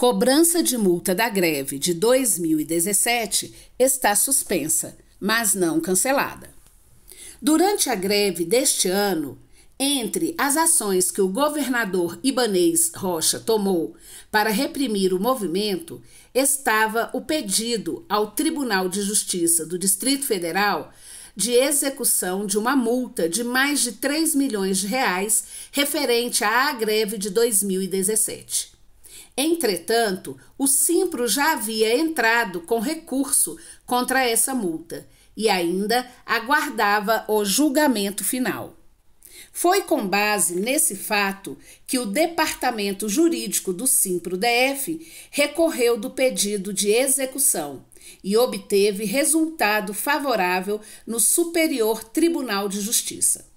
Cobrança de multa da greve de 2017 está suspensa, mas não cancelada. Durante a greve deste ano, entre as ações que o governador Ibanês Rocha tomou para reprimir o movimento, estava o pedido ao Tribunal de Justiça do Distrito Federal de execução de uma multa de mais de 3 milhões de reais referente à greve de 2017. Entretanto, o Simpro já havia entrado com recurso contra essa multa e ainda aguardava o julgamento final. Foi com base nesse fato que o Departamento Jurídico do Simpro DF recorreu do pedido de execução e obteve resultado favorável no Superior Tribunal de Justiça.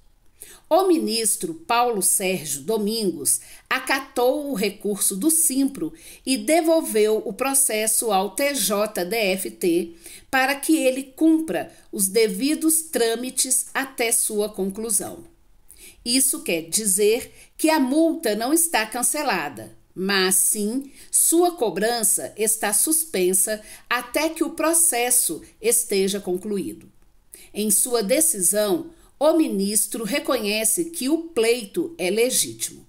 O ministro Paulo Sérgio Domingos acatou o recurso do Simpro e devolveu o processo ao TJDFT para que ele cumpra os devidos trâmites até sua conclusão. Isso quer dizer que a multa não está cancelada, mas sim sua cobrança está suspensa até que o processo esteja concluído. Em sua decisão, o ministro reconhece que o pleito é legítimo.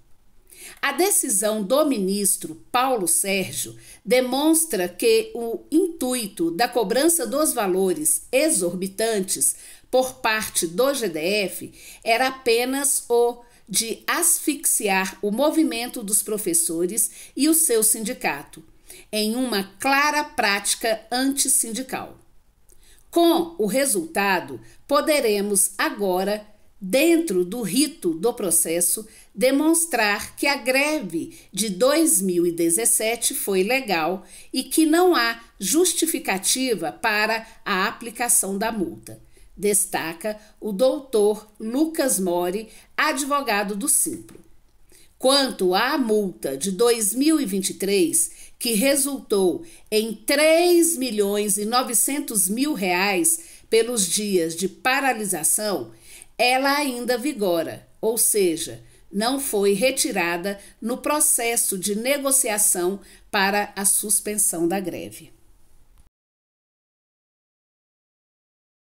A decisão do ministro Paulo Sérgio demonstra que o intuito da cobrança dos valores exorbitantes por parte do GDF era apenas o de asfixiar o movimento dos professores e o seu sindicato, em uma clara prática antissindical. Com o resultado, poderemos agora, dentro do rito do processo, demonstrar que a greve de 2017 foi legal e que não há justificativa para a aplicação da multa. Destaca o doutor Lucas Mori, advogado do Simplo. Quanto à multa de 2023, que resultou em 3 milhões e 900 mil reais pelos dias de paralisação, ela ainda vigora, ou seja, não foi retirada no processo de negociação para a suspensão da greve.